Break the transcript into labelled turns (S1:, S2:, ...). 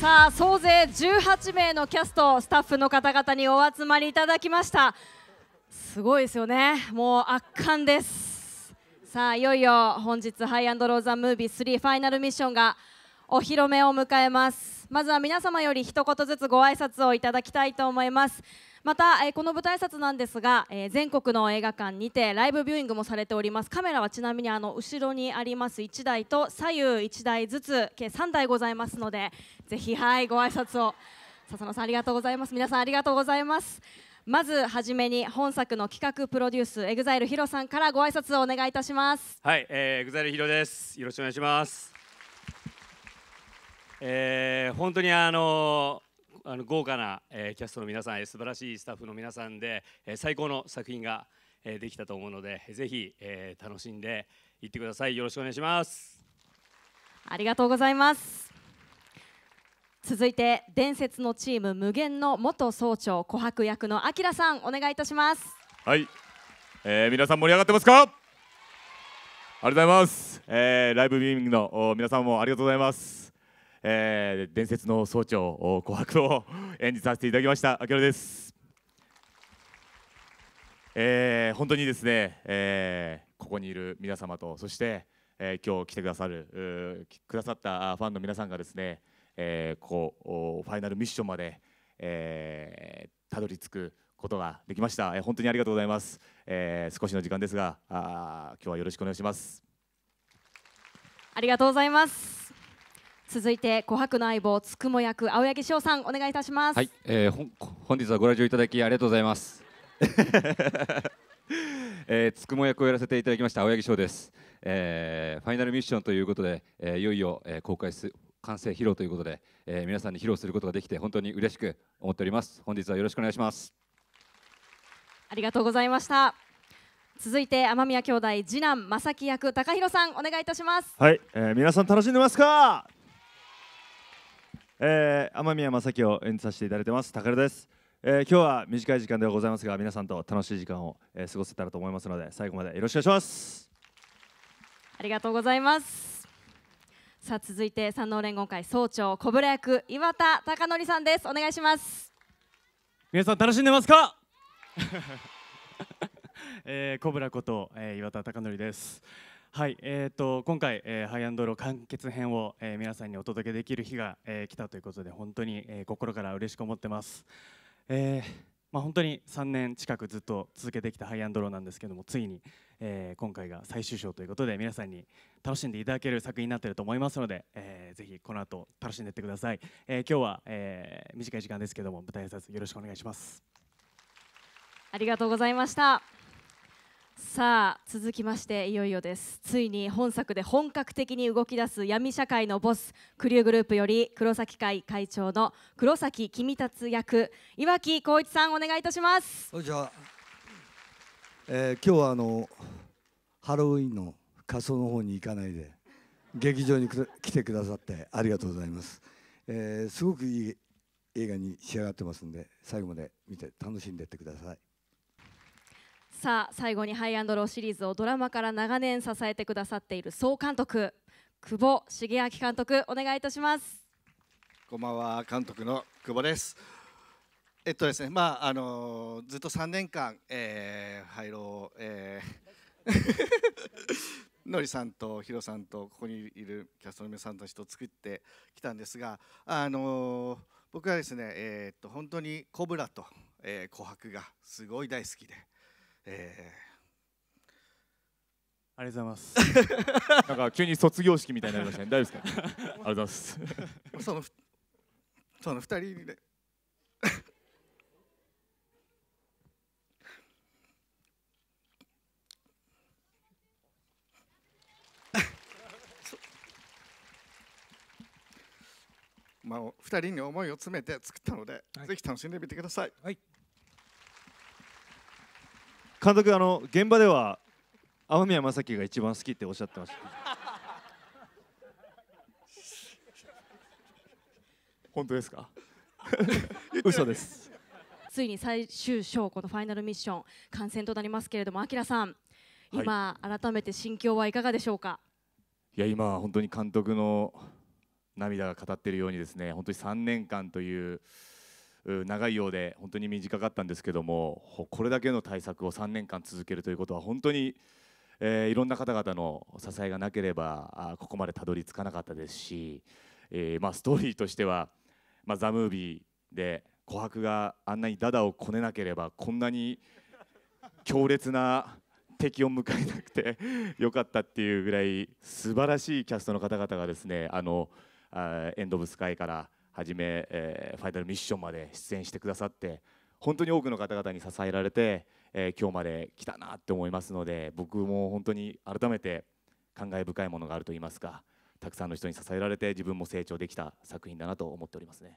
S1: さあ総勢18名のキャストスタッフの方々にお集まりいただきましたすごいですよねもう圧巻ですさあいよいよ本日ハイアンドローザムービー3ファイナルミッションがお披露目を迎えますまずは皆様より一言ずつご挨拶をいただきたいと思いますまた、えー、この舞台挨拶なんですが、えー、全国の映画館にてライブビューイングもされておりますカメラはちなみにあの後ろにあります1台と左右1台ずつ計3台ございますのでぜひはいご挨拶を笹野さんありがとうございます皆さんありがとうございますまずはじめに本作の企画プロデュース EXILE ヒロさんからご挨拶をお願いいたします
S2: はい、えー、エグザイルヒロですよろしくお願いしますえー、本当にあのあの豪華な、えー、キャストの皆さん素晴らしいスタッフの皆さんで、えー、最高の作品が、えー、できたと思うのでぜひ、えー、楽しんでいってくださいよろしくお願いします
S1: ありがとうございます続いて伝説のチーム無限の元総長琥珀役のあきらさんお願いいたします
S2: はい、えー、皆さん盛り上がってますかありがとうございます、えー、ライブビーミングの皆さんもありがとうございますえー、伝説の総長琥珀を演じさせていただきました明宏です、えー、本当にですね、えー、ここにいる皆様とそして、えー、今日来てくださるくださったファンの皆さんがですね、えー、ここファイナルミッションまで、えー、たどり着くことができました、えー、本当にありがとうございます、えー、少しの時間ですがあ今日はよろしくお願いします
S1: ありがとうございます続いて琥珀の相棒つくも役青柳翔さんお願いいたします。はい、えー、本
S2: 本日はご来場いただきありがとうございます。えー、つくも役をやらせていただきました青柳翔です、えー、ファイナルミッションということで、えー、いよいよ、えー、公開す完成披露ということで、えー、皆さんに披露することができて本当に嬉しく思っております本日はよろしくお願いします
S1: ありがとうございました続いて天宮兄弟次男正樹役高弘さんお願いいたします
S2: はい、えー、皆さん楽しんでますかえー、天宮正樹を演じさせていただいてます高田です、えー、今日は短い時間ではございますが皆さんと楽しい時間を、えー、過ごせたらと思いますので最後までよろしくお願いします
S1: ありがとうございますさあ続いて山王連合会総長小倉役岩田貴則さんですお願いします
S2: 皆さん楽しんでますか えー、小倉こと、えー、岩田貴則ですはいえーと、と今回、えー、ハイアンドロー完結編を、えー、皆さんにお届けできる日が、えー、来たということで本当に、えー、心から嬉しく思ってます、えーまあ、本当に3年近くずっと続けてきたハイアンドローなんですけどもついに、えー、今回が最終章ということで皆さんに楽しんでいただける作品になっていると思いますので、えー、ぜひこの後楽しんでいってください、えー、今日は、えー、短い時間ですけども舞台挨拶よろしくお願いします
S1: ありがとうございましたさあ続きましていよいよですついに本作で本格的に動き出す闇社会のボスクリューグループより黒崎会会長の黒崎君達役岩木浩一さんお願いいたしますこんにちは、
S2: えー、今日はあのハロウィンの仮装の方に行かないで劇場に来てくださってありがとうございます、えー、すごくいい映画に仕上がってますんで最後まで見て楽しんでってください
S1: さあ最後にハイアンドローシリーズをドラマから長年支えてくださっている総監督久保重明監督お願いいたします
S2: こんばんは監督の久保ですえっとですねまああのずっと3年間、えー、ハイロー、えー のりさんとヒロさんとここにいるキャストの皆さんたちと作ってきたんですが、あのー、僕はですね、えー、っと本当に「コブラと」えー、琥珀」がすごい大好きで。えー、ありがとうございます なんか急に卒業式みたいになりましたね大丈夫ですかありがとうございます そのその二人で まあ、二人に思いを詰めて作ったので、はい、ぜひ楽しんでみてください。はい監督あの現場では天宮正樹が一番好きっておっしゃってました 本当ですか嘘です
S1: ついに最終章このファイナルミッション観戦となりますけれどもあきらさん今、はい、改めて心境はいかがでしょうか
S2: いや今本当に監督の涙が語っているようにですね本当に3年間という長いようで本当に短かったんですけどもこれだけの対策を3年間続けるということは本当に、えー、いろんな方々の支えがなければここまでたどり着かなかったですし、えーまあ、ストーリーとしては「まあ、ザ・ムービーで「琥珀」があんなにダダをこねなければこんなに強烈な。敵を迎えなくて よかったっていうぐらい素晴らしいキャストの方々がですねあの「エンド・オブ・スカイ」からじめ、えー、ファイナルミッションまで出演してくださって本当に多くの方々に支えられて、えー、今日まで来たなって思いますので僕も本当に改めて感慨深いものがあると言いますかたくさんの人に支えられて自分も成長できた作品だなと思っておりますね。